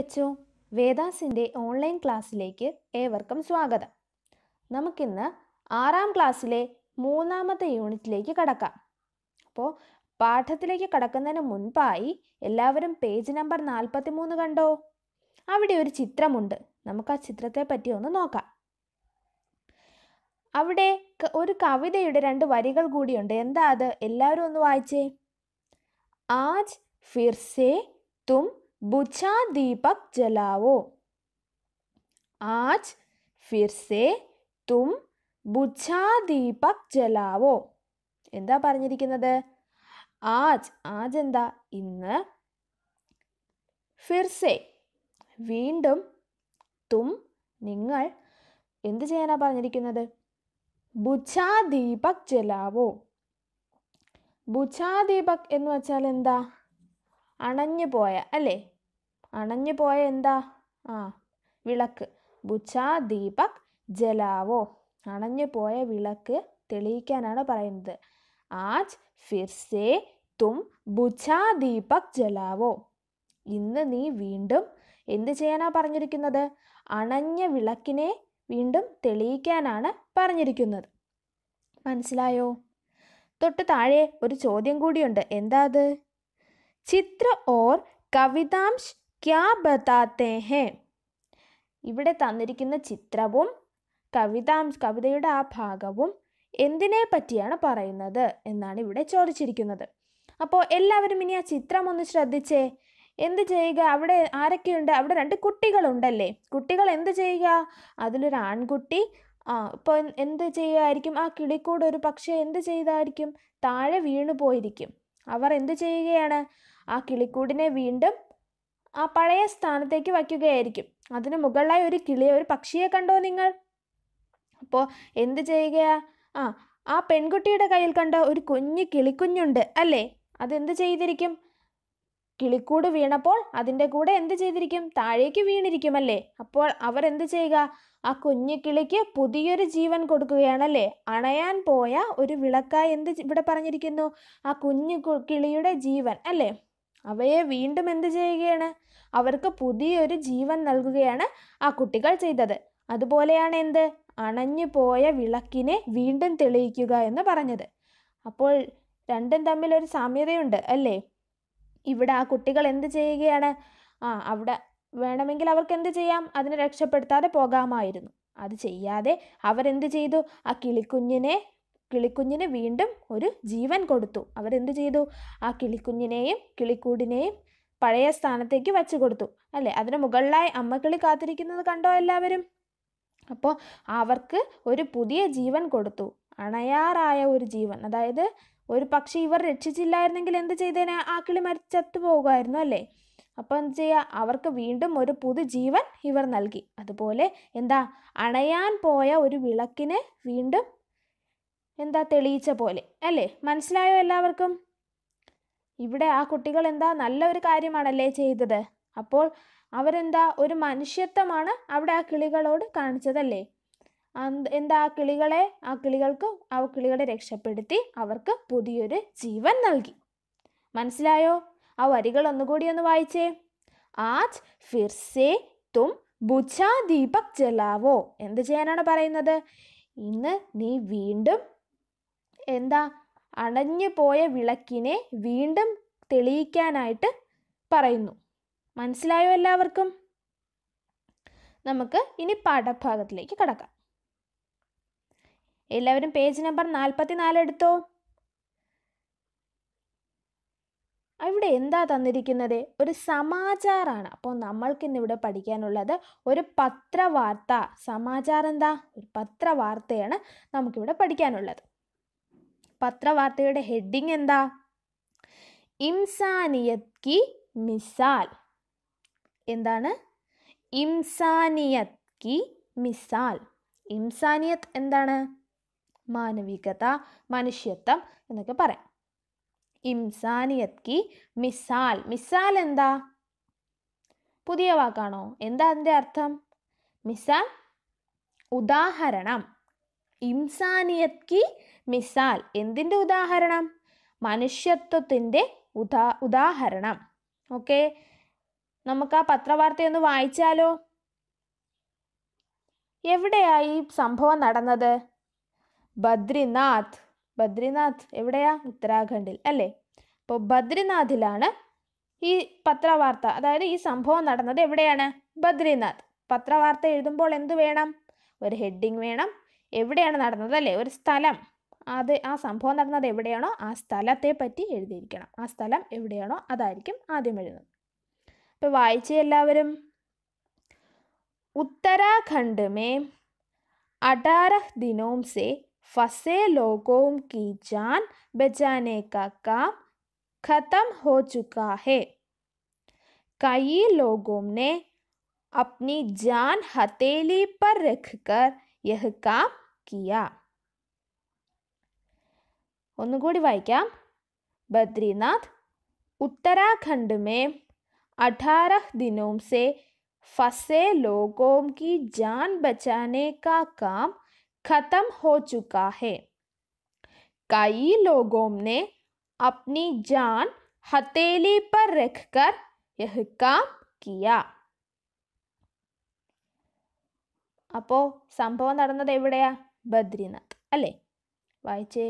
വെച്ചോ വേദാസിൻ്റെ ഓൺലൈൻ ക്ലാസ്സിലേക്ക് ഏവർക്കും സ്വാഗതം നമുക്കിന്ന് ആറാം ക്ലാസ്സിലെ മൂന്നാമത്തെ യൂണിറ്റിലേക്ക് കടക്കാം അപ്പോൾ പാഠത്തിലേക്ക് കടക്കുന്നതിന് മുൻപായി എല്ലാവരും പേജ് നമ്പർ നാൽപ്പത്തി മൂന്ന് കണ്ടോ അവിടെ ഒരു ചിത്രമുണ്ട് നമുക്ക് ആ ചിത്രത്തെ പറ്റി ഒന്ന് നോക്കാം അവിടെ ഒരു കവിതയുടെ രണ്ട് വരികൾ കൂടിയുണ്ട് എന്താ അത് എല്ലാവരും ഒന്ന് വായിച്ചേ ആജ് ഫിർസേ തും बुझा दीपक जलाओ आज फिर से तुम बुझा दीपक जलाओ എന്താ പറഞ്ഞിരിക്കുന്നത് ആജ് ആജ് എന്താ ഇന്ന് ഫിർസെ വീണ്ടും തും നിങ്ങൾ എന്ത് ചെയ്യാനാ പറഞ്ഞിരിക്കുന്നത് ബുച്ചാ ദീപക് ജലാവോ ബുച്ചാ ദീപക് എന്ന് വെച്ചാൽ എന്താ അണഞ്ഞു പോയ അല്ലേ അണഞ്ഞു പോയ എന്താ ആ വിളക്ക് ബുച്ച ദീപക് ജലാവോ അണഞ്ഞു പോയ വിളക്ക് തെളിയിക്കാനാണ് പറയുന്നത് ആജ് ഫിർസേ തും ബുച്ചാ ദീപക് ജലാവോ ഇന്ന് നീ വീണ്ടും എന്ത് ചെയ്യാനാ പറഞ്ഞിരിക്കുന്നത് അണഞ്ഞ വിളക്കിനെ വീണ്ടും തെളിയിക്കാനാണ് പറഞ്ഞിരിക്കുന്നത് മനസ്സിലായോ തൊട്ട് താഴെ ഒരു ചോദ്യം കൂടിയുണ്ട് എന്താ അത് ചിത്ര ഓർ കവിതാംശ് ക്യാ ബതാത്തേ ഹേ ഇവിടെ തന്നിരിക്കുന്ന ചിത്രവും കവിതാം കവിതയുടെ ആ ഭാഗവും എന്തിനെ പറ്റിയാണ് പറയുന്നത് എന്നാണ് ഇവിടെ ചോദിച്ചിരിക്കുന്നത് അപ്പോൾ എല്ലാവരും ഇനി ആ ചിത്രം ഒന്ന് ശ്രദ്ധിച്ചേ എന്ത് ചെയ്യുക അവിടെ ആരൊക്കെയുണ്ട് അവിടെ രണ്ട് കുട്ടികളുണ്ടല്ലേ കുട്ടികൾ എന്ത് ചെയ്യുക അതിലൊരു ആൺകുട്ടി ആ ഇപ്പോൾ എന്ത് ചെയ്യുമായിരിക്കും ആ കിളിക്കൂട് ഒരു പക്ഷേ എന്ത് ചെയ്തായിരിക്കും താഴെ വീണു പോയിരിക്കും അവർ എന്ത് ചെയ്യുകയാണ് ആ കിളിക്കൂടിനെ വീണ്ടും ആ പഴയ സ്ഥാനത്തേക്ക് വയ്ക്കുകയായിരിക്കും അതിന് മുകളിലായി ഒരു കിളിയെ ഒരു പക്ഷിയെ കണ്ടോ നിങ്ങൾ അപ്പോൾ എന്ത് ചെയ്യുകയാ ആ ആ പെൺകുട്ടിയുടെ കയ്യിൽ കണ്ട ഒരു കുഞ്ഞു കിളിക്കുഞ്ഞുണ്ട് അല്ലേ അതെന്ത് ചെയ്തിരിക്കും കിളിക്കൂട് വീണപ്പോൾ അതിൻ്റെ കൂടെ എന്ത് ചെയ്തിരിക്കും താഴേക്ക് വീണിരിക്കും അല്ലേ അപ്പോൾ അവർ എന്ത് ചെയ്യുക ആ കുഞ്ഞു കിളിക്ക് പുതിയൊരു ജീവൻ കൊടുക്കുകയാണല്ലേ അണയാൻ പോയ ഒരു വിളക്കായി എന്ത് ഇവിടെ പറഞ്ഞിരിക്കുന്നു ആ കുഞ്ഞു കിളിയുടെ ജീവൻ അല്ലേ അവയെ വീണ്ടും എന്ത് ചെയ്യുകയാണ് അവർക്ക് പുതിയൊരു ജീവൻ നൽകുകയാണ് ആ കുട്ടികൾ ചെയ്തത് അതുപോലെയാണ് എന്ത് അണഞ്ഞു പോയ വിളക്കിനെ വീണ്ടും തെളിയിക്കുക എന്ന് പറഞ്ഞത് അപ്പോൾ രണ്ടും തമ്മിൽ ഒരു സാമ്യതയുണ്ട് അല്ലേ ഇവിടെ ആ കുട്ടികൾ എന്ത് ചെയ്യുകയാണ് ആ അവിടെ വേണമെങ്കിൽ അവർക്ക് എന്ത് ചെയ്യാം അതിനെ രക്ഷപ്പെടുത്താതെ പോകാമായിരുന്നു അത് ചെയ്യാതെ അവരെന്ത് ചെയ്തു ആ കിളിക്കുഞ്ഞിനെ കിളിക്കുഞ്ഞിന് വീണ്ടും ഒരു ജീവൻ കൊടുത്തു അവരെന്ത് ചെയ്തു ആ കിളിക്കുഞ്ഞിനെയും കിളിക്കൂടിനെയും പഴയ സ്ഥാനത്തേക്ക് വെച്ചു കൊടുത്തു അല്ലേ അതിന് മുകളിലായി കിളി കാത്തിരിക്കുന്നത് കണ്ടോ എല്ലാവരും അപ്പോൾ അവർക്ക് ഒരു പുതിയ ജീവൻ കൊടുത്തു അണയാറായ ഒരു ജീവൻ അതായത് ഒരു പക്ഷി ഇവർ രക്ഷിച്ചില്ലായിരുന്നെങ്കിൽ എന്ത് ചെയ്തേനെ ആ കിളി മരിച്ചത്തു പോകുമായിരുന്നു അല്ലേ അപ്പോൾ എന്ത് ചെയ്യുക അവർക്ക് വീണ്ടും ഒരു പുതു ജീവൻ ഇവർ നൽകി അതുപോലെ എന്താ അണയാൻ പോയ ഒരു വിളക്കിനെ വീണ്ടും എന്താ തെളിയിച്ച പോലെ അല്ലേ മനസ്സിലായോ എല്ലാവർക്കും ഇവിടെ ആ കുട്ടികൾ എന്താ നല്ല ഒരു കാര്യമാണല്ലേ ചെയ്തത് അപ്പോൾ അവരെന്താ ഒരു മനുഷ്യത്വമാണ് അവിടെ ആ കിളികളോട് കാണിച്ചതല്ലേ എന്താ ആ കിളികളെ ആ കിളികൾക്ക് ആ കിളികളെ രക്ഷപ്പെടുത്തി അവർക്ക് പുതിയൊരു ജീവൻ നൽകി മനസ്സിലായോ ആ വരികൾ ഒന്നുകൂടി ഒന്ന് വായിച്ചേ ആജ് ഫിർസെ തും ബുജാ ദീപക് ജലാവോ എന്ത് ചെയ്യാനാണ് പറയുന്നത് ഇന്ന് നീ വീണ്ടും എന്താ അണഞ്ഞു പോയ വിളക്കിനെ വീണ്ടും തെളിയിക്കാനായിട്ട് പറയുന്നു മനസ്സിലായോ എല്ലാവർക്കും നമുക്ക് ഇനി പാഠഭാഗത്തിലേക്ക് കടക്കാം എല്ലാവരും പേജ് നമ്പർ നാൽപ്പത്തി നാല് എടുത്തോ അവിടെ എന്താ തന്നിരിക്കുന്നത് ഒരു സമാചാറാണ് അപ്പോൾ നമ്മൾക്കിന്നിവിടെ പഠിക്കാനുള്ളത് ഒരു പത്രവാർത്ത സമാചാരം എന്താ ഒരു പത്രവാർത്തയാണ് നമുക്കിവിടെ പഠിക്കാനുള്ളത് പത്രവാർത്തയുടെ ഹെഡിങ് എന്താ ഇംസാനിയത് കി മിസാൽ എന്താണ് ഇംസാനിയത് കി മിസാൽ ഇംസാനിയത് എന്താണ് മാനവികത മനുഷ്യത്വം എന്നൊക്കെ പറയാം ഇംസാനിയത് കി മിസാൽ മിസാൽ എന്താ പുതിയ വാക്കാണോ എന്താ അതിൻ്റെ അർത്ഥം മിസാൽ ഉദാഹരണം ഇൻസാനിയത് കി മിസാൽ എന്തിൻ്റെ ഉദാഹരണം മനുഷ്യത്വത്തിൻ്റെ ഉദാ ഉദാഹരണം ഓക്കെ നമുക്ക് ആ പത്രവാർത്തയൊന്ന് വായിച്ചാലോ എവിടെയായി സംഭവം നടന്നത് ബദ്രിനാഥ് ബദ്രിനാഥ് എവിടെയാ ഉത്തരാഖണ്ഡിൽ അല്ലേ അപ്പോൾ ബദ്രിനാഥിലാണ് ഈ പത്രവാർത്ത അതായത് ഈ സംഭവം നടന്നത് എവിടെയാണ് ബദ്രിനാഥ് പത്രവാർത്ത എഴുതുമ്പോൾ എന്ത് വേണം ഒരു ഹെഡിങ് വേണം എവിടെയാണ് നടന്നത് അല്ലേ ഒരു സ്ഥലം അത് ആ സംഭവം നടന്നത് എവിടെയാണോ ആ സ്ഥലത്തെ പറ്റി എഴുതിയിരിക്കണം ആ സ്ഥലം എവിടെയാണോ അതായിരിക്കും ആദ്യം എഴുതുന്നത് ഇപ്പോൾ വായിച്ച എല്ലാവരും ഉത്തരാഖണ്ഡ് മേ अठारह ദിനോം സേ ഫസേ ലോകവും की ജാൻ बचाने का काम खत्म हो चुका है कई लोगों അപ്നി ജാൻ जान हथेली पर यह काम किया ഒന്നുകൂടി വായിക്കാം उत्तराखंड में अठारह दिनों से फंसे लोगों की जान बचाने का काम खत्म हो चुका है कई लोगों ने अपनी जान हथेली पर रखकर यह काम किया അപ്പോൾ സംഭവം നടന്നത് എവിടെയാ ബദ്രിനാഥ് അല്ലേ വായിച്ചേ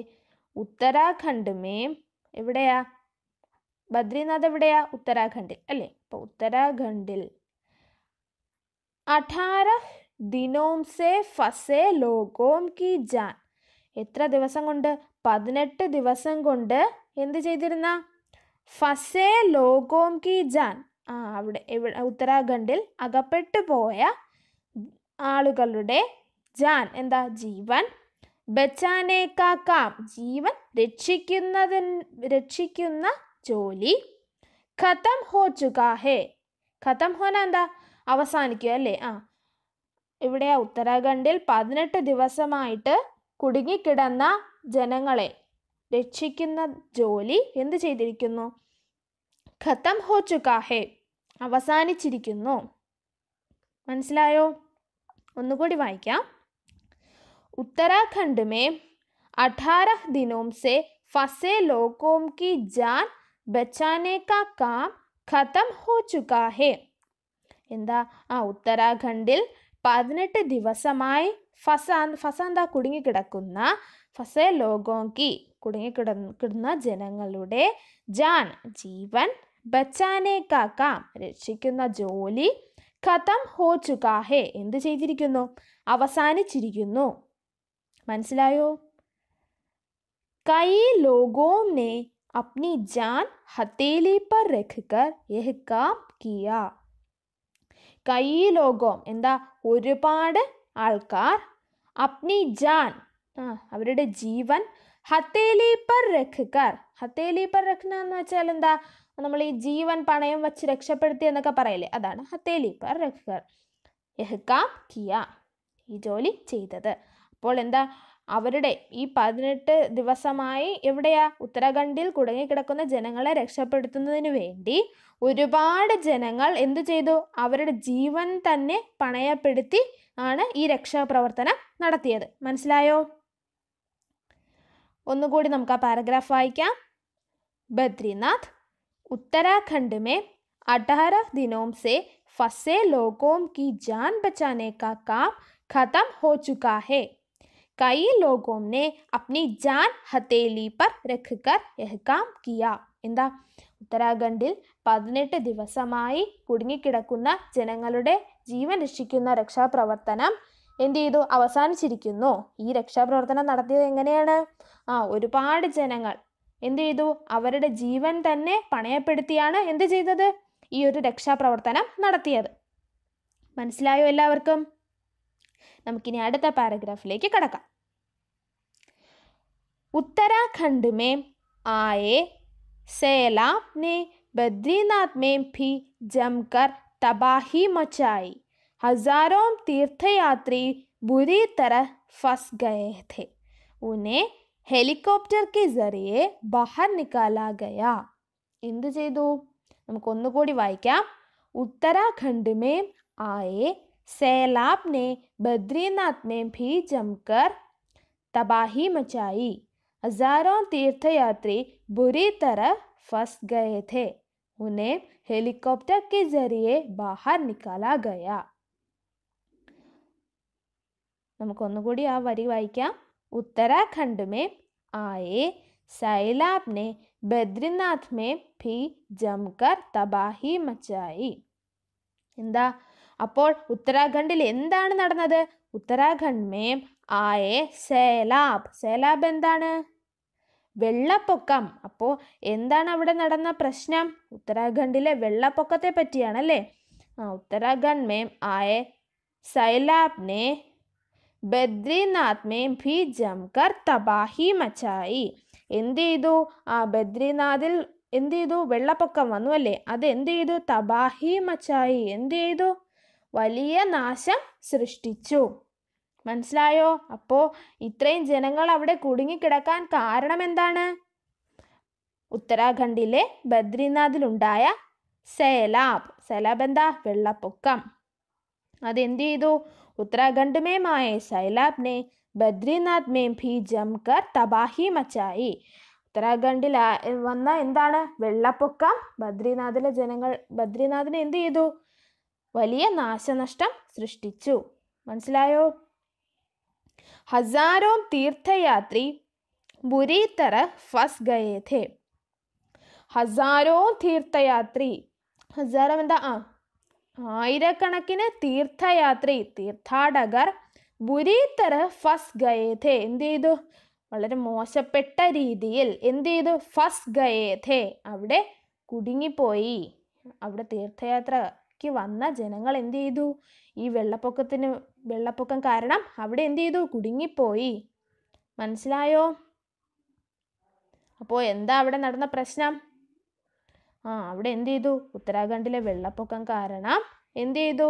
ഉത്തരാഖണ്ഡ് എവിടെയാ ബദ്രിനാഥ് എവിടെയാ ഉത്തരാഖണ്ഡിൽ അല്ലേ അപ്പോൾ ഉത്തരാഖണ്ഡിൽ അഠാര ദിനോം ഫസേ ലോകോം കി ജാൻ എത്ര ദിവസം കൊണ്ട് പതിനെട്ട് ദിവസം കൊണ്ട് എന്ത് ചെയ്തിരുന്ന ഫസേ ലോകോം കി ജാൻ ആ അവിടെ ഉത്തരാഖണ്ഡിൽ അകപ്പെട്ടു പോയ ആളുകളുടെ ജാൻ എന്താ ജീവൻ ബച്ചാനേക്കാക്കാം ജീവൻ രക്ഷിക്കുന്നതിൻ രക്ഷിക്കുന്ന ജോലി ഖത്തം ഹോച്ചുകാഹേ ചുകാ ഖത്തം ഹോന എന്താ അവസാനിക്കുക അല്ലേ ആ ഇവിടെ ഉത്തരാഖണ്ഡിൽ പതിനെട്ട് ദിവസമായിട്ട് കുടുങ്ങിക്കിടന്ന ജനങ്ങളെ രക്ഷിക്കുന്ന ജോലി എന്ത് ചെയ്തിരിക്കുന്നു ഖത്തം ഹോച്ചുകാഹേ അവസാനിച്ചിരിക്കുന്നു മനസ്സിലായോ ഒന്നുകൂടി വായിക്കാം ഉത്തരാഖണ്ഡ് മേ 18 ദിനോം സെ फंसे लोगों की जान बचाने का काम खत्म हो चुका है എന്താ ആ ഉത്തരാഖണ്ഡിൽ പതിനെട്ട് ദിവസമായി ഫസാ ഫസാന്ത കുടുങ്ങിക്കിടക്കുന്ന ഫസേ ലോകോങ്കി കുടുങ്ങിക്കിട കിടന്ന ജനങ്ങളുടെ ജാൻ ജീവൻ ബച്ചാനേക്കാക്കാം രക്ഷിക്കുന്ന ജോലി ഖതം ഹോ ചുക്കാഹേ എന്ത് ചെയ്തിരിക്കുന്നു അവസാനിച്ചിരിക്കുന്നു മനസ്സിലായോ കൈ ലോകോനെ अपनी जान हथेली पर रखकर यह काम किया കൈ ലോകം എന്താ ഒരുപാട് ആൾക്കാർ അപ്നി ജാൻ അവരുടെ ജീവൻ ഹത്തേലി പർ രഖ് ഹത്തേലി പർ രഖ്ന എന്ന് വെച്ചാൽ എന്താ നമ്മൾ ഈ ജീവൻ പണയം വെച്ച് രക്ഷപ്പെടുത്തി എന്നൊക്കെ പറയല്ലേ അതാണ് ഹത്തേലി പർ രഖ് എഹ്കാം കിയ ഈ ജോലി ചെയ്തത് അപ്പോൾ എന്താ അവരുടെ ഈ പതിനെട്ട് ദിവസമായി എവിടെയാ ഉത്തരാഖണ്ഡിൽ കുടുങ്ങിക്കിടക്കുന്ന ജനങ്ങളെ രക്ഷപ്പെടുത്തുന്നതിന് വേണ്ടി ഒരുപാട് ജനങ്ങൾ എന്തു ചെയ്തു അവരുടെ ജീവൻ തന്നെ പണയപ്പെടുത്തി ആണ് ഈ രക്ഷാപ്രവർത്തനം നടത്തിയത് മനസ്സിലായോ ഒന്നുകൂടി നമുക്ക് ആ പാരഗ്രാഫ് വായിക്കാം ബത്രീനാഥ് ഉത്തരാഖണ്ഡിൽ 18 ദിവസങ്ങളായി കുടുങ്ങിയ ആളുകളുടെ ജീവൻ രക്ഷിക്കാനുള്ള കാമ്പം കഴിഞ്ഞുപോയി പല ആളുകളും സ്വന്തം ജീവൻ പന്തലിൽ വെച്ച് ഈ ജോലി ചെയ്തു ഇന്ത ഉത്തരാഖണ്ഡിൽ 18 ദിവസമായി കുടുങ്ങിയ ജനങ്ങളുടെ ജീവൻ രക്ഷിക്കുന്ന രക്ഷാപ്രവർത്തനം എന്ത് ചെയ്തു അവസാനിച്ചിരിക്കുന്നു ഈ രക്ഷാപ്രവർത്തനം നടത്തിയത് എങ്ങനെയാണ് ആ ഒരുപാട് ജനങ്ങൾ എന്ത് ചെയ്തു അവരുടെ ജീവൻ തന്നെ പണയപ്പെടുത്തിയാണ് എന്ത് ചെയ്തത് ഈ ഒരു രക്ഷാപ്രവർത്തനം നടത്തിയത് മനസ്സിലായോ എല്ലാവർക്കും നമുക്കിനി അടുത്ത പാരഗ്രാഫിലേക്ക് കടക്കാം ഉത്തരാഖണ്ഡ് में आए सैलाब ने बद्रीनाथ മേം ഭി ജംകർ തബാഹി मचाई हजारों तीर्थयात्री बुरी तरह फंस गए थे उन्हें हेलीकॉप्टर के जरिए बाहर निकाला गया എന്ത് ചെയ്തു वाई क्या उत्तराखंड में आए सैलाब ने बद्रीनाथ में भी जमकर तबाही मचाई हजारों तीर्थयात्री बुरी तरह फंस गए थे उन्हें हेलीकॉप्टर के जरिए बाहर निकाला गया നമുക്കൊന്നുകൂടി ആ വരി വായിക്കാം उत्तराखंड में आए सैलाब ने ബദ്രിനാഥ് മേ ഭി ജംകർ തബാഹി മച്ചായി എന്താ അപ്പോൾ ഉത്തരാഖണ്ഡിൽ എന്താണ് നടന്നത് ഉത്തരാഖണ്ഡ് മേ ആയെ സേലാബ് സേലാബ് എന്താണ് വെള്ളപ്പൊക്കം അപ്പോൾ എന്താണ് അവിടെ നടന്ന പ്രശ്നം ഉത്തരാഖണ്ഡിലെ വെള്ളപ്പൊക്കത്തെ പറ്റിയാണല്ലേ ആ ഉത്തരാഖണ്ഡ് മേം ആയെ സൈലാബ്നെ ബദ്രിനാഥ് മേ ഭീ ജംകർ തബാഹി മച്ചായി എന്ത് ചെയ്തു ആ ബദ്രിനാഥിൽ എന്ത് ചെയ്തു വെള്ളപ്പൊക്കം വന്നു അല്ലേ അത് എന്ത് ചെയ്തു തബാഹി മച്ചായി എന്ത് ചെയ്തു വലിയ നാശം സൃഷ്ടിച്ചു മനസ്സിലായോ അപ്പോൾ ഇത്രയും ജനങ്ങൾ അവിടെ കുടുങ്ങിക്കിടക്കാൻ കാരണം എന്താണ് ഉത്തരാഖണ്ഡിലെ ബദ്രിനാഥിലുണ്ടായ സേലാബ് സേലാബ് എന്താ വെള്ളപ്പൊക്കം അതെന്ത് ചെയ്തു उत्तराखंड में माए सैलाब ने ബദ്രിനാഥ് മേംഭി ജംകർ തബാഹി മച്ചായി ഉത്തരാഖണ്ഡിൽ വന്ന എന്താണ് വെള്ളപ്പൊക്കം ബദ്രിനാഥിലെ ജനങ്ങൾ ബദ്രിനാഥിന് എന്ത് ചെയ്തു വലിയ നാശനഷ്ടം സൃഷ്ടിച്ചു മനസ്സിലായോ ഹസാരോ തീർത്ഥയാത്രി ബുരി തര ഫസ് ഗയേ ഥേ ഹസാരോ തീർത്ഥയാത്രി ഹസാരം എന്താ ആ ആയിരക്കണക്കിന് തീർത്ഥയാത്രി തീർത്ഥാടകർ ബുരീത്തർ ഫസ് ഗയേഥേ എന്ത് ചെയ്തു വളരെ മോശപ്പെട്ട രീതിയിൽ എന്ത് ചെയ്തു ഫസ് ഗയേഥേ അവിടെ കുടുങ്ങിപ്പോയി അവിടെ തീർത്ഥയാത്രയ്ക്ക് വന്ന ജനങ്ങൾ എന്ത് ചെയ്തു ഈ വെള്ളപ്പൊക്കത്തിന് വെള്ളപ്പൊക്കം കാരണം അവിടെ എന്ത് ചെയ്തു കുടുങ്ങിപ്പോയി മനസ്സിലായോ അപ്പോൾ എന്താ അവിടെ നടന്ന പ്രശ്നം ആ അവിടെ എന്ത് ചെയ്തു ഉത്തരാഖണ്ഡിലെ വെള്ളപ്പൊക്കം കാരണം എന്ത് ചെയ്തു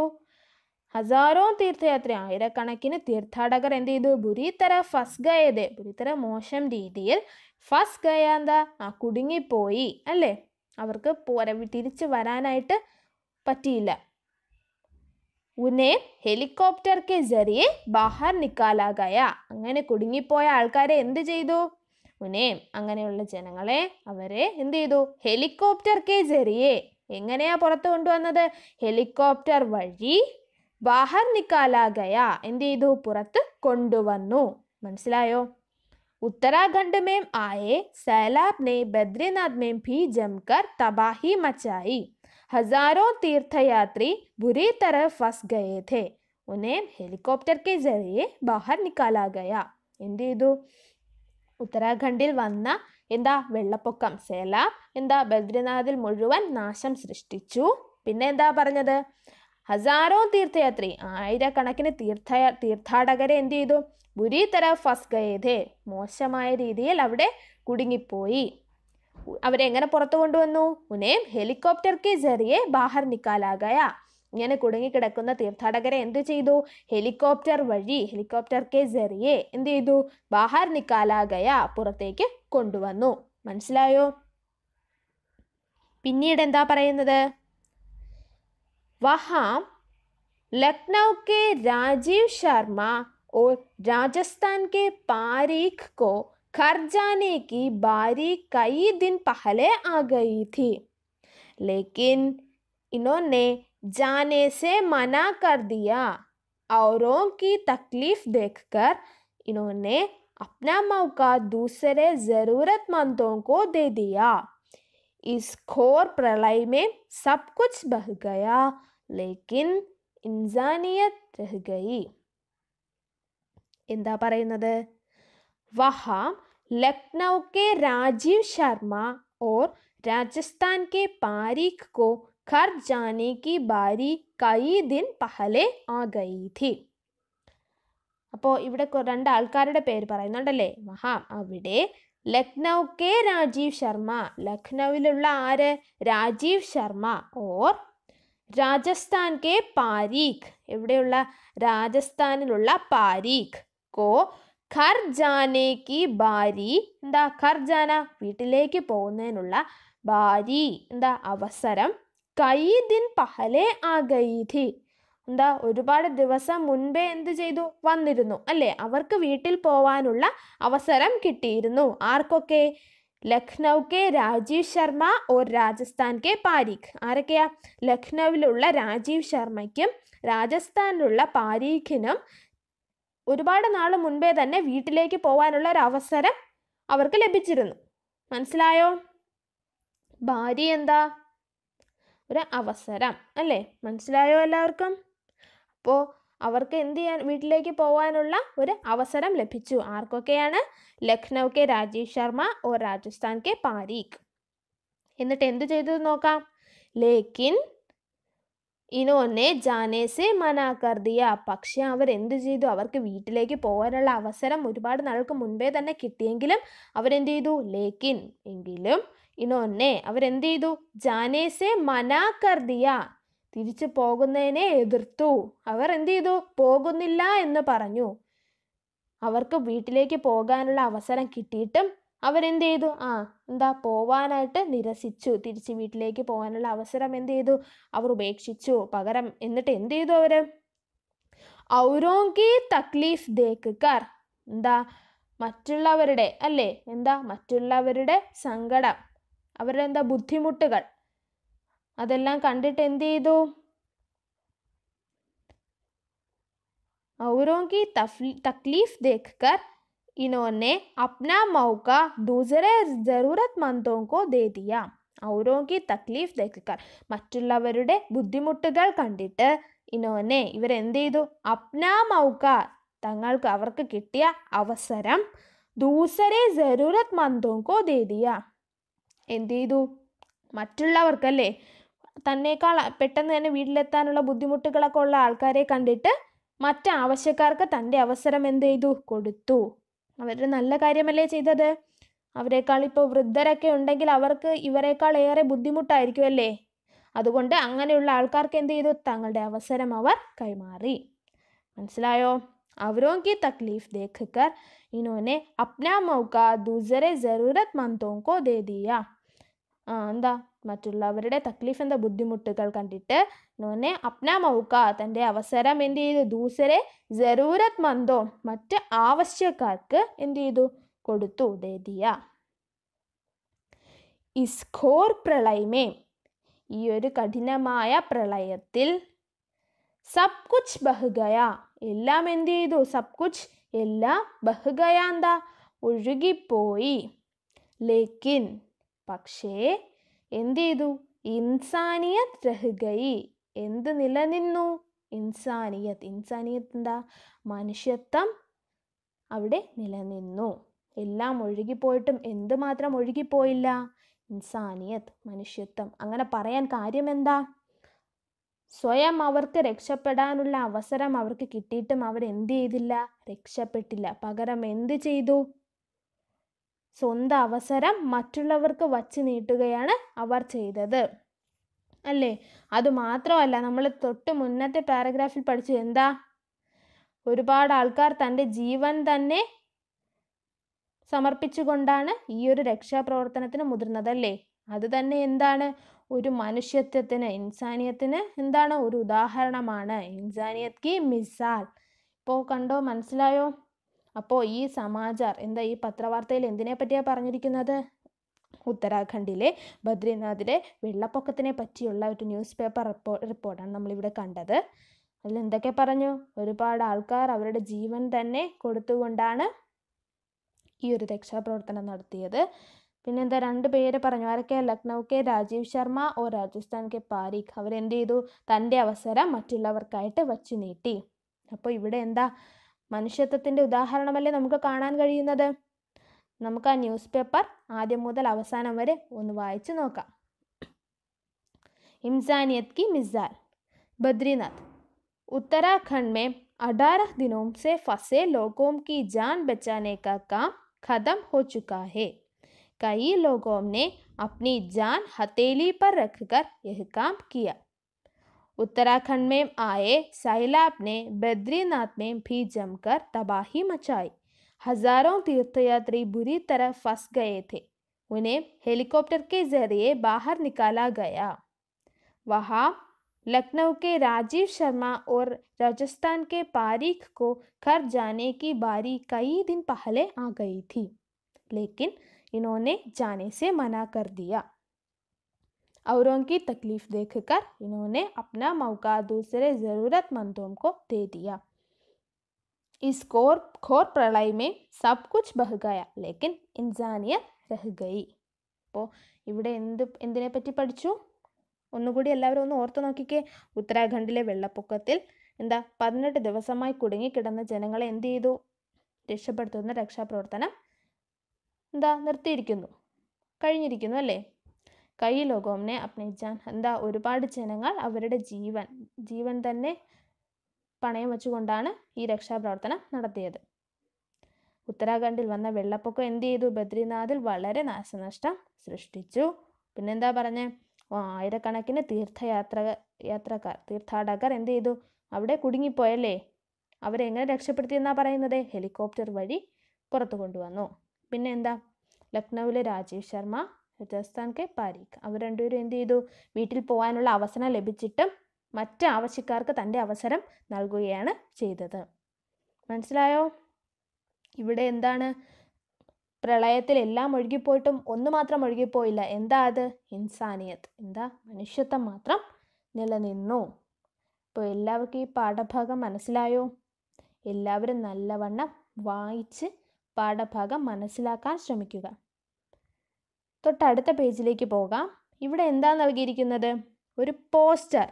ഹസാരോ തീർത്ഥയാത്ര ആയിരക്കണക്കിന് തീർത്ഥാടകർ എന്ത് ചെയ്തു ബുരിത്തര ഫസ് ഗയത് ബുരിത്തര മോശം രീതിയിൽ ഫസ് ഗയ എന്താ ആ കുടുങ്ങിപ്പോയി അല്ലേ അവർക്ക് പോര തിരിച്ചു വരാനായിട്ട് പറ്റിയില്ല ഉനെ ഹെലികോപ്റ്റർക്ക് ജറിയെ ബാഹർ നിക്കാലാകയ അങ്ങനെ കുടുങ്ങിപ്പോയ ആൾക്കാരെ എന്ത് ചെയ്തു പുനേം അങ്ങനെയുള്ള ജനങ്ങളെ അവരെ എന്ത് ചെയ്തു ഹെലികോപ്റ്റർ കെ കേജരിയെ എങ്ങനെയാ പുറത്ത് കൊണ്ടുവന്നത് ഹെലികോപ്റ്റർ വഴി ബാഹർ നിക്കാലാഗയ എന്ത് ചെയ്തു പുറത്ത് കൊണ്ടുവന്നു മനസ്സിലായോ ഉത്തരാഖണ്ഡ് മേം आए सैलाब ने ബദ്രിനാഥ് മേം ഭി ജംകർ തബാഹി മച്ചായി ഹസാരോ തീർത്ഥയാത്രി ബുരി തര ഫസ് ഗയേ ഉനേം ഹെലികോപ്റ്റർ കെ के ബാഹർ बाहर എന്ത് ചെയ്തു ഉത്തരാഖണ്ഡിൽ വന്ന എന്താ വെള്ളപ്പൊക്കം സേല എന്താ ബദ്രിനാഥിൽ മുഴുവൻ നാശം സൃഷ്ടിച്ചു പിന്നെ എന്താ പറഞ്ഞത് ഹസാരോ തീർത്ഥയാത്രി ആയിരക്കണക്കിന് തീർത്ഥ തീർത്ഥാടകരെ എന്ത് ചെയ്തു ബുരി തരഫ് ഫസ്ഗയതേ മോശമായ രീതിയിൽ അവിടെ കുടുങ്ങിപ്പോയി അവരെ എങ്ങനെ പുറത്തു കൊണ്ടുവന്നു ഉനേം ഹെലികോപ്റ്റർ കെ ജറിയെ ബാഹർ നിക്കാലാകയാ ഇങ്ങനെ കുടുങ്ങിക്കിടക്കുന്ന തീർത്ഥാടകരെ എന്ത് ചെയ്തു ഹെലികോപ്റ്റർ വഴി ഹെലികോപ്റ്റർ കെ ജെറിയെ എന്ത് ചെയ്തു ബാഹർ നിക്കാലാകയ പുറത്തേക്ക് കൊണ്ടുവന്നു മനസ്സിലായോ പിന്നീട് എന്താ പറയുന്നത് വഹാം ലക്നൗ കെ രാജീവ് ശർമ്മ ഓ രാജസ്ഥാൻ കെ പാരീഖ് കോ घर जाने की बारी कई दिन पहले आ गई जाने से मना कर दिया औरों की तकलीफ़ देखकर इन्होंने अपना मौका दूसरे ज़रूरतमंदों को दे दिया इस खोर प्रलय में सब कुछ बह गया लेकिन इंसानियत रह गई എന്താ പറയുന്നത് വഹാം लखनऊ के राजीव शर्मा और राजस्थान के पारिक को घर जाने की बारी कई दिन पहले आ गई थी അപ്പോൾ ഇവിടെ രണ്ട് ആൾക്കാരുടെ പേര് പറയുന്നുണ്ടല്ലേ മഹാ അവിടെ ലക്നൗ കെ രാജീവ് ശർമ്മ ലക്നൗവിലുള്ള ആര് രാജീവ് ശർമ്മ ഓർ രാജസ്ഥാൻ കെ പാരീഖ് ഇവിടെയുള്ള രാജസ്ഥാനിലുള്ള പാരീഖ് കോ ഖർ ജാനേക്ക് ബാരി എന്താ ഖർ ജാന വീട്ടിലേക്ക് പോകുന്നതിനുള്ള ബാരി എന്താ അവസരം കൈ ദിൻ പഹലെ ആ ഗൈധി എന്താ ഒരുപാട് ദിവസം മുൻപേ എന്ത് ചെയ്തു വന്നിരുന്നു അല്ലേ അവർക്ക് വീട്ടിൽ പോവാനുള്ള അവസരം കിട്ടിയിരുന്നു ആർക്കൊക്കെ ലക്നൗ രാജീവ് ശർമ്മ ഓർ രാജസ്ഥാൻ കെ പാരീഖ് ആരൊക്കെയാ ലക്നൗവിലുള്ള രാജീവ് ശർമ്മയ്ക്കും രാജസ്ഥാനിലുള്ള പാരീഖിനും ഒരുപാട് നാൾ മുൻപേ തന്നെ വീട്ടിലേക്ക് പോകാനുള്ള ഒരു അവസരം അവർക്ക് ലഭിച്ചിരുന്നു മനസ്സിലായോ ഭാര്യ എന്താ ഒരു അവസരം അല്ലേ മനസ്സിലായോ എല്ലാവർക്കും അപ്പോൾ അവർക്ക് എന്ത് ചെയ്യാൻ വീട്ടിലേക്ക് പോകാനുള്ള ഒരു അവസരം ലഭിച്ചു ആർക്കൊക്കെയാണ് ലക്നൗ കെ രാജീവ് ശർമ്മ ഓ രാജസ്ഥാൻ കെ പാരീഖ് എന്നിട്ട് എന്ത് ചെയ്തത് നോക്കാം ലേക്കിൻ ഇനോനെ ജാനേസെ മനാക്കർ ദിയ പക്ഷെ അവർ എന്ത് ചെയ്തു അവർക്ക് വീട്ടിലേക്ക് പോകാനുള്ള അവസരം ഒരുപാട് നാൾക്ക് മുൻപേ തന്നെ കിട്ടിയെങ്കിലും അവരെന്ത് ചെയ്തു ലേക്കിൻ എങ്കിലും ഇനോന്നെ അവരെന്ത് ചെയ്തു ജാനേസെ മനാ കർദിയ തിരിച്ചു പോകുന്നതിനെ എതിർത്തു അവർ എന്ത് ചെയ്തു പോകുന്നില്ല എന്ന് പറഞ്ഞു അവർക്ക് വീട്ടിലേക്ക് പോകാനുള്ള അവസരം കിട്ടിയിട്ടും അവരെന്ത് ചെയ്തു ആ എന്താ പോവാനായിട്ട് നിരസിച്ചു തിരിച്ച് വീട്ടിലേക്ക് പോകാനുള്ള അവസരം എന്ത് ചെയ്തു അവർ ഉപേക്ഷിച്ചു പകരം എന്നിട്ട് എന്ത് ചെയ്തു അവർ ഔരോങ്കി തക്ലീഫ് ദേക്കാർ എന്താ മറ്റുള്ളവരുടെ അല്ലേ എന്താ മറ്റുള്ളവരുടെ സങ്കടം അവരുടെ എന്താ ബുദ്ധിമുട്ടുകൾ അതെല്ലാം കണ്ടിട്ട് എന്ത് ചെയ്തു औरों की तकलीफ देखकर इन्होंने अपना मौका दूसरे ज़रूरतमंदों को दे दिया औरों की തക്ലീഫ് देखकर മറ്റുള്ളവരുടെ ബുദ്ധിമുട്ടുകൾ കണ്ടിട്ട് ഇനോനെ ഇവരെന്ത് ചെയ്തു അപ്നാ മൗക്ക തങ്ങൾക്ക് അവർക്ക് കിട്ടിയ അവസരം ദൂസരെ ജരൂരത് മന്തോങ്കോ ദേദിയ എന്ത് ചെയ്തു മറ്റുള്ളവർക്കല്ലേ തന്നേക്കാൾ പെട്ടെന്ന് തന്നെ വീട്ടിലെത്താനുള്ള ബുദ്ധിമുട്ടുകളൊക്കെ ഉള്ള ആൾക്കാരെ കണ്ടിട്ട് മറ്റ് ആവശ്യക്കാർക്ക് തൻ്റെ അവസരം എന്ത് ചെയ്തു കൊടുത്തു അവർ നല്ല കാര്യമല്ലേ ചെയ്തത് അവരെക്കാൾ ഇപ്പോൾ വൃദ്ധരൊക്കെ ഉണ്ടെങ്കിൽ അവർക്ക് ഇവരെക്കാൾ ഏറെ ബുദ്ധിമുട്ടായിരിക്കുമല്ലേ അല്ലേ അതുകൊണ്ട് അങ്ങനെയുള്ള ആൾക്കാർക്ക് എന്ത് ചെയ്തു തങ്ങളുടെ അവസരം അവർ കൈമാറി മനസ്സിലായോ അവരോക്കി തക്ലീഫ് ദേഖക്കർ ഇനോനെ അപ്നാ മൗക്ക ദൂസരെ ജറൂരത് മന്തോങ്കോ കോ എന്താ മറ്റുള്ളവരുടെ തക്ലീഫ് എന്താ ബുദ്ധിമുട്ടുകൾ കണ്ടിട്ട് നോനെ അപ്ന മൗക്ക തൻ്റെ അവസരം എന്ത് ചെയ്തു ദൂസരെ ജറൂരത് മന്ദോ മറ്റ് ആവശ്യക്കാർക്ക് എന്ത് ചെയ്തു കൊടുത്തു ദേദിയ ഇസ്കോർ പ്രളയമേ ഈ ഒരു കഠിനമായ പ്രളയത്തിൽ സബ് കുച്ച് ബഹുഗയ എല്ലാം എന്ത് ചെയ്തു സബ് കുച്ച് എല്ലാം ബഹുഗയ എന്താ ഒഴുകിപ്പോയി ലേക്കിൻ പക്ഷേ എന്ത് ചെയ്തു ഇൻസാനിയത് രഹുഗൈ എന്ത് നിലനിന്നു ഇൻസാനിയത് ഇൻസാനിയത് എന്താ മനുഷ്യത്വം അവിടെ നിലനിന്നു എല്ലാം ഒഴുകിപ്പോയിട്ടും എന്ത് മാത്രം ഒഴുകിപ്പോയില്ല ഇൻസാനിയത് മനുഷ്യത്വം അങ്ങനെ പറയാൻ കാര്യം എന്താ സ്വയം അവർക്ക് രക്ഷപ്പെടാനുള്ള അവസരം അവർക്ക് കിട്ടിയിട്ടും അവർ എന്ത് ചെയ്തില്ല രക്ഷപ്പെട്ടില്ല പകരം എന്ത് ചെയ്തു സ്വന്തം അവസരം മറ്റുള്ളവർക്ക് വച്ച് നീട്ടുകയാണ് അവർ ചെയ്തത് അല്ലേ അതുമാത്രമല്ല നമ്മൾ തൊട്ട് മുന്നത്തെ പാരഗ്രാഫിൽ പഠിച്ചു എന്താ ഒരുപാട് ആൾക്കാർ തൻ്റെ ജീവൻ തന്നെ സമർപ്പിച്ചുകൊണ്ടാണ് ഈ ഒരു രക്ഷാപ്രവർത്തനത്തിന് മുതിർന്നത് അല്ലേ അത് തന്നെ എന്താണ് ഒരു മനുഷ്യത്വത്തിന് ഇൻസാനിയത്തിന് എന്താണ് ഒരു ഉദാഹരണമാണ് ഇൻസാനിയത് കി മിസാൽ ഇപ്പോൾ കണ്ടോ മനസ്സിലായോ അപ്പോൾ ഈ സമാചാർ എന്താ ഈ പത്രവാർത്തയിൽ എന്തിനെ പറ്റിയാണ് പറഞ്ഞിരിക്കുന്നത് ഉത്തരാഖണ്ഡിലെ ബദ്രീനാഥിലെ വെള്ളപ്പൊക്കത്തിനെ പറ്റിയുള്ള ഒരു ന്യൂസ് പേപ്പർ റിപ്പോർട്ടാണ് നമ്മളിവിടെ കണ്ടത് അതിൽ എന്തൊക്കെ പറഞ്ഞു ഒരുപാട് ആൾക്കാർ അവരുടെ ജീവൻ തന്നെ കൊടുത്തുകൊണ്ടാണ് ഈ ഒരു രക്ഷാപ്രവർത്തനം നടത്തിയത് പിന്നെന്താ രണ്ട് പേര് പറഞ്ഞു ആരൊക്കെ ലക്നൗ കെ രാജീവ് ശർമ്മ ഓ രാജസ്ഥാൻ കെ പാരീഖ് അവരെന്ത് ചെയ്തു തൻ്റെ അവസരം മറ്റുള്ളവർക്കായിട്ട് വച്ചു നീട്ടി അപ്പോൾ ഇവിടെ എന്താ मनुष्यत् उदाहरण നമുക്ക് കാണാൻ കഴിയുന്നത് നമുക്ക് ആ ന്യൂസ് പേപ്പർ ആദ്യം മുതൽ അവസാനം വരെ ഒന്ന് की मिसाल बद्रीनाथ उत्तराखंड में अठारह दिनों से फंसे लोगों की जान बचाने का काम खत्म हो चुका है कई लोगों ने अपनी जान हथेली पर रखकर यह काम किया उत्तराखंड में आए सैलाब ने बद्रीनाथ में भी जमकर तबाही मचाई हजारों तीर्थयात्री बुरी तरह फंस गए थे उन्हें हेलीकॉप्टर के जरिए बाहर निकाला गया वहां लखनऊ के राजीव शर्मा और राजस्थान के पारिक को घर जाने की बारी कई दिन पहले आ गई थी लेकिन इन्होंने जाने से मना कर दिया औरों की तकलीफ़ देखकर इन्होंने अपना मौका दूसरे ज़रूरतमंदों को दे दिया इस कोर खोर प्रलय में सब कुछ बह गया लेकिन इंसानियत रह गई അപ്പോൾ ഇവിടെ എന്ത് എന്തിനെ പറ്റി പഠിച്ചു ഒന്നുകൂടി എല്ലാവരും ഒന്ന് ഓർത്തു നോക്കിക്കേ ഉത്തരാഖണ്ഡിലെ വെള്ളപ്പൊക്കത്തിൽ എന്താ പതിനെട്ട് ദിവസമായി കുടുങ്ങിക്കിടന്ന ജനങ്ങളെ എന്ത് ചെയ്തു രക്ഷപ്പെടുത്തുന്ന രക്ഷാപ്രവർത്തനം എന്താ നിർത്തിയിരിക്കുന്നു കഴിഞ്ഞിരിക്കുന്നു അല്ലേ കൈ കയ്യിലൊകോമിനെ അപ്നയിച്ചാൻ എന്താ ഒരുപാട് ജനങ്ങൾ അവരുടെ ജീവൻ ജീവൻ തന്നെ പണയം വെച്ചുകൊണ്ടാണ് ഈ രക്ഷാപ്രവർത്തനം നടത്തിയത് ഉത്തരാഖണ്ഡിൽ വന്ന വെള്ളപ്പൊക്കം എന്ത് ചെയ്തു ബദ്രിനാഥിൽ വളരെ നാശനഷ്ടം സൃഷ്ടിച്ചു പിന്നെന്താ പറഞ്ഞേ ആയിരക്കണക്കിന് തീർത്ഥയാത്ര യാത്രക്കാർ തീർത്ഥാടകർ എന്ത് ചെയ്തു അവിടെ കുടുങ്ങിപ്പോയല്ലേ അവരെങ്ങനെ രക്ഷപ്പെടുത്തിയെന്നാ പറയുന്നത് ഹെലികോപ്റ്റർ വഴി പുറത്തു കൊണ്ടുവന്നു പിന്നെ എന്താ ലക്നൌവിലെ രാജീവ് ശർമ്മ രാജസ്ഥാൻ കെ പാരീഖ് അവർ രണ്ടുപേരും എന്ത് ചെയ്തു വീട്ടിൽ പോകാനുള്ള അവസരം ലഭിച്ചിട്ടും മറ്റ് ആവശ്യക്കാർക്ക് തൻ്റെ അവസരം നൽകുകയാണ് ചെയ്തത് മനസ്സിലായോ ഇവിടെ എന്താണ് പ്രളയത്തിൽ എല്ലാം ഒഴുകിപ്പോയിട്ടും ഒന്ന് മാത്രം ഒഴുകിപ്പോയില്ല എന്താ അത് ഇൻസാനിയത്ത് എന്താ മനുഷ്യത്വം മാത്രം നിലനിന്നു അപ്പോൾ എല്ലാവർക്കും ഈ പാഠഭാഗം മനസ്സിലായോ എല്ലാവരും നല്ലവണ്ണം വായിച്ച് പാഠഭാഗം മനസ്സിലാക്കാൻ ശ്രമിക്കുക തൊട്ടടുത്ത പേജിലേക്ക് പോകാം ഇവിടെ എന്താ നൽകിയിരിക്കുന്നത് ഒരു പോസ്റ്റർ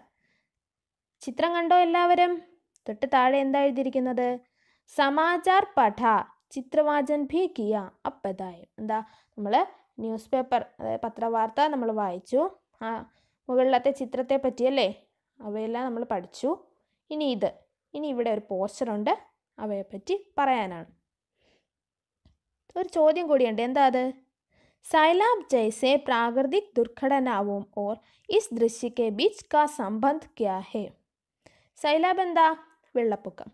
ചിത്രം കണ്ടോ എല്ലാവരും തൊട്ട് താഴെ എന്താ എഴുതിയിരിക്കുന്നത് സമാചാർ പഠ ചിത്രവാചൻ ഭി കിയ അപ്പതായും എന്താ നമ്മൾ ന്യൂസ് പേപ്പർ അതായത് പത്രവാർത്ത നമ്മൾ വായിച്ചു ആ മുകളിലത്തെ ചിത്രത്തെ പറ്റിയല്ലേ അവയെല്ലാം നമ്മൾ പഠിച്ചു ഇനി ഇത് ഇനി ഇവിടെ ഒരു പോസ്റ്റർ ഉണ്ട് അവയെപ്പറ്റി പറയാനാണ് ഒരു ചോദ്യം കൂടിയുണ്ട് എന്താ അത് सैलाब जैसे प्राकृतिक दुर्घटनाओं और इस दृश्य के बीच का संबंध क्या है സൈലാബ് എന്താ വെള്ളപ്പൊക്കം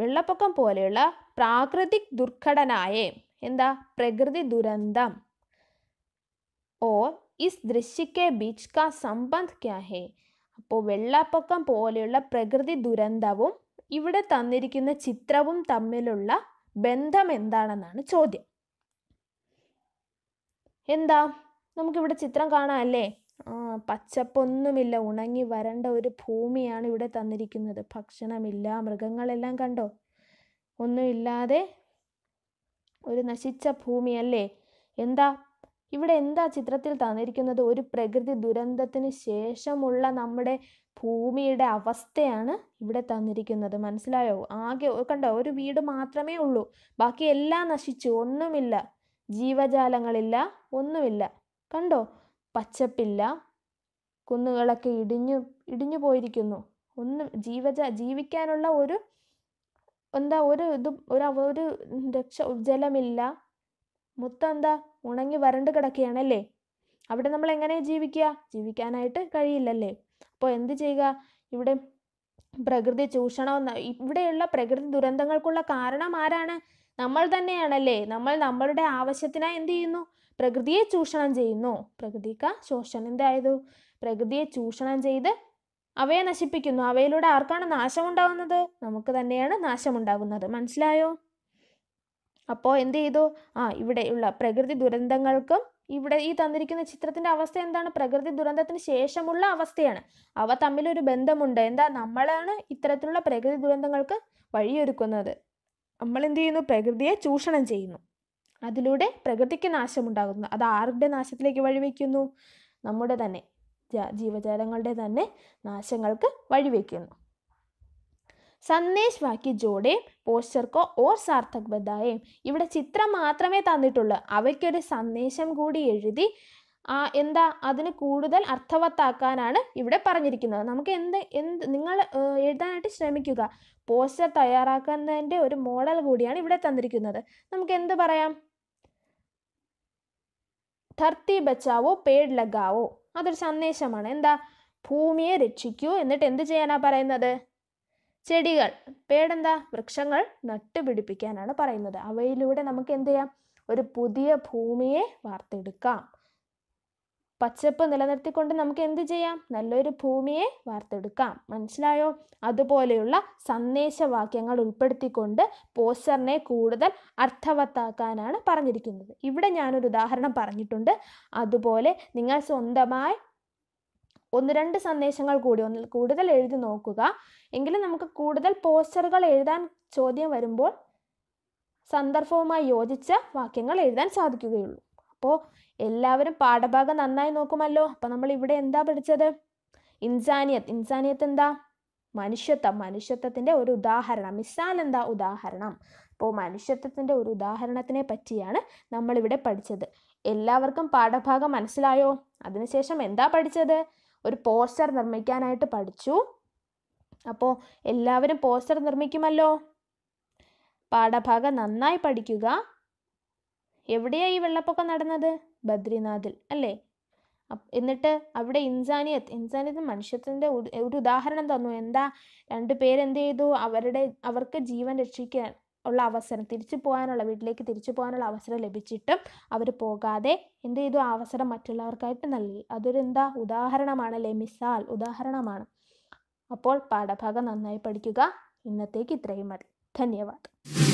വെള്ളപ്പൊക്കം പോലെയുള്ള പ്രാകൃതിക് ദുർഘടനായെ എന്താ പ്രകൃതി ദുരന്തം ഓർ ഇസ് ദൃശ്യക്കെ ബീച്ച് കാ സംബന്ധ് ക്യാ ഹേ അപ്പോൾ വെള്ളപ്പൊക്കം പോലെയുള്ള പ്രകൃതി ദുരന്തവും ഇവിടെ തന്നിരിക്കുന്ന ചിത്രവും തമ്മിലുള്ള ബന്ധം എന്താണെന്നാണ് ചോദ്യം എന്താ നമുക്കിവിടെ ചിത്രം അല്ലേ ആ പച്ചപ്പൊന്നുമില്ല ഉണങ്ങി വരണ്ട ഒരു ഭൂമിയാണ് ഇവിടെ തന്നിരിക്കുന്നത് ഭക്ഷണമില്ല മൃഗങ്ങളെല്ലാം കണ്ടോ ഒന്നുമില്ലാതെ ഒരു നശിച്ച ഭൂമിയല്ലേ എന്താ ഇവിടെ എന്താ ചിത്രത്തിൽ തന്നിരിക്കുന്നത് ഒരു പ്രകൃതി ദുരന്തത്തിന് ശേഷമുള്ള നമ്മുടെ ഭൂമിയുടെ അവസ്ഥയാണ് ഇവിടെ തന്നിരിക്കുന്നത് മനസ്സിലായോ ആകെ കണ്ടോ ഒരു വീട് മാത്രമേ ഉള്ളൂ ബാക്കി എല്ലാം നശിച്ചു ഒന്നുമില്ല ജീവജാലങ്ങളില്ല ഒന്നുമില്ല കണ്ടോ പച്ചപ്പില്ല കുന്നുകളൊക്കെ ഇടിഞ്ഞു ഇടിഞ്ഞു പോയിരിക്കുന്നു ഒന്നും ജീവജ ജീവിക്കാനുള്ള ഒരു എന്താ ഒരു ഇത് ഒരു ഒരു രക്ഷ ജലമില്ല മൊത്തം എന്താ ഉണങ്ങി വരണ്ട് കിടക്കുകയാണല്ലേ അവിടെ നമ്മൾ എങ്ങനെ ജീവിക്കുക ജീവിക്കാനായിട്ട് കഴിയില്ലല്ലേ അപ്പോൾ എന്ത് ചെയ്യുക ഇവിടെ പ്രകൃതി ചൂഷണം ഇവിടെയുള്ള പ്രകൃതി ദുരന്തങ്ങൾക്കുള്ള കാരണം ആരാണ് നമ്മൾ തന്നെയാണല്ലേ നമ്മൾ നമ്മളുടെ ആവശ്യത്തിനായി എന്ത് ചെയ്യുന്നു പ്രകൃതിയെ ചൂഷണം ചെയ്യുന്നു പ്രകൃതിക്ക ശോഷണം എന്തായത് പ്രകൃതിയെ ചൂഷണം ചെയ്ത് അവയെ നശിപ്പിക്കുന്നു അവയിലൂടെ ആർക്കാണ് നാശമുണ്ടാവുന്നത് നമുക്ക് തന്നെയാണ് നാശമുണ്ടാകുന്നത് മനസ്സിലായോ അപ്പോൾ എന്ത് ചെയ്തു ആ ഇവിടെയുള്ള പ്രകൃതി ദുരന്തങ്ങൾക്കും ഇവിടെ ഈ തന്നിരിക്കുന്ന ചിത്രത്തിൻ്റെ അവസ്ഥ എന്താണ് പ്രകൃതി ദുരന്തത്തിന് ശേഷമുള്ള അവസ്ഥയാണ് അവ തമ്മിലൊരു ബന്ധമുണ്ട് എന്താ നമ്മളാണ് ഇത്തരത്തിലുള്ള പ്രകൃതി ദുരന്തങ്ങൾക്ക് വഴിയൊരുക്കുന്നത് നമ്മൾ ചെയ്യുന്നു പ്രകൃതിയെ ചൂഷണം ചെയ്യുന്നു അതിലൂടെ പ്രകൃതിക്ക് നാശമുണ്ടാകുന്നു അത് ആരുടെ നാശത്തിലേക്ക് വഴിവെക്കുന്നു നമ്മുടെ തന്നെ ജീവജാലങ്ങളുടെ തന്നെ നാശങ്ങൾക്ക് വഴിവെക്കുന്നു സന്ദേശ് വാക്കി ജോഡേം പോസ്റ്റർക്കോ ഓർ സാർത്ഥക് ബദായേം ഇവിടെ ചിത്രം മാത്രമേ തന്നിട്ടുള്ളൂ അവയ്ക്കൊരു സന്ദേശം കൂടി എഴുതി ആ എന്താ അതിന് കൂടുതൽ അർത്ഥവത്താക്കാനാണ് ഇവിടെ പറഞ്ഞിരിക്കുന്നത് നമുക്ക് എന്ത് എന്ത് നിങ്ങൾ എഴുതാനായിട്ട് ശ്രമിക്കുക പോസ്റ്റർ തയ്യാറാക്കുന്നതിൻ്റെ ഒരു മോഡൽ കൂടിയാണ് ഇവിടെ തന്നിരിക്കുന്നത് നമുക്ക് എന്ത് പറയാം ധർത്തി ബച്ചാവോ പേഡ് ലഗാവോ അതൊരു സന്ദേശമാണ് എന്താ ഭൂമിയെ രക്ഷിക്കൂ എന്നിട്ട് എന്ത് ചെയ്യാനാണ് പറയുന്നത് ചെടികൾ പേടെന്താ വൃക്ഷങ്ങൾ നട്ടുപിടിപ്പിക്കാനാണ് പറയുന്നത് അവയിലൂടെ നമുക്ക് എന്ത് ചെയ്യാം ഒരു പുതിയ ഭൂമിയെ വാർത്തെടുക്കാം പച്ചപ്പ് നിലനിർത്തിക്കൊണ്ട് നമുക്ക് എന്ത് ചെയ്യാം നല്ലൊരു ഭൂമിയെ വാർത്തെടുക്കാം മനസ്സിലായോ അതുപോലെയുള്ള സന്ദേശവാക്യങ്ങൾ ഉൾപ്പെടുത്തിക്കൊണ്ട് പോസ്റ്ററിനെ കൂടുതൽ അർത്ഥവത്താക്കാനാണ് പറഞ്ഞിരിക്കുന്നത് ഇവിടെ ഞാനൊരു ഉദാഹരണം പറഞ്ഞിട്ടുണ്ട് അതുപോലെ നിങ്ങൾ സ്വന്തമായി ഒന്ന് രണ്ട് സന്ദേശങ്ങൾ കൂടി ഒന്നിൽ കൂടുതൽ എഴുതി നോക്കുക എങ്കിലും നമുക്ക് കൂടുതൽ പോസ്റ്ററുകൾ എഴുതാൻ ചോദ്യം വരുമ്പോൾ സന്ദർഭവുമായി യോജിച്ച വാക്യങ്ങൾ എഴുതാൻ സാധിക്കുകയുള്ളൂ അപ്പോൾ എല്ലാവരും പാഠഭാഗം നന്നായി നോക്കുമല്ലോ അപ്പം നമ്മൾ ഇവിടെ എന്താ പഠിച്ചത് ഇൻസാനിയത്ത് ഇൻസാനിയത്ത് എന്താ മനുഷ്യത്വം മനുഷ്യത്വത്തിൻ്റെ ഒരു ഉദാഹരണം മിസാൻ എന്താ ഉദാഹരണം അപ്പോൾ മനുഷ്യത്വത്തിൻ്റെ ഒരു ഉദാഹരണത്തിനെ പറ്റിയാണ് നമ്മളിവിടെ പഠിച്ചത് എല്ലാവർക്കും പാഠഭാഗം മനസ്സിലായോ അതിനുശേഷം എന്താ പഠിച്ചത് ഒരു പോസ്റ്റർ നിർമ്മിക്കാനായിട്ട് പഠിച്ചു അപ്പോൾ എല്ലാവരും പോസ്റ്റർ നിർമ്മിക്കുമല്ലോ പാഠഭാഗം നന്നായി പഠിക്കുക എവിടെയാണ് ഈ വെള്ളപ്പൊക്കം നടന്നത് ബദ്രിനാഥിൽ അല്ലേ എന്നിട്ട് അവിടെ ഇൻസാനിയത്ത് ഇൻസാനിയത്ത് മനുഷ്യത്തിൻ്റെ ഒരു ഉദാഹരണം തന്നു എന്താ രണ്ട് പേരെന്ത് ചെയ്തു അവരുടെ അവർക്ക് ജീവൻ രക്ഷിക്കാൻ ഉള്ള അവസരം തിരിച്ചു പോകാനുള്ള വീട്ടിലേക്ക് തിരിച്ചു പോകാനുള്ള അവസരം ലഭിച്ചിട്ടും അവർ പോകാതെ എന്ത് ചെയ്തു ആ അവസരം മറ്റുള്ളവർക്കായിട്ട് നൽകി അതൊരു എന്താ ഉദാഹരണമാണ് അല്ലെ മിസാൽ ഉദാഹരണമാണ് അപ്പോൾ പാഠഭാഗം നന്നായി പഠിക്കുക ഇന്നത്തേക്ക് ഇത്രയും മതി ധന്യവാദം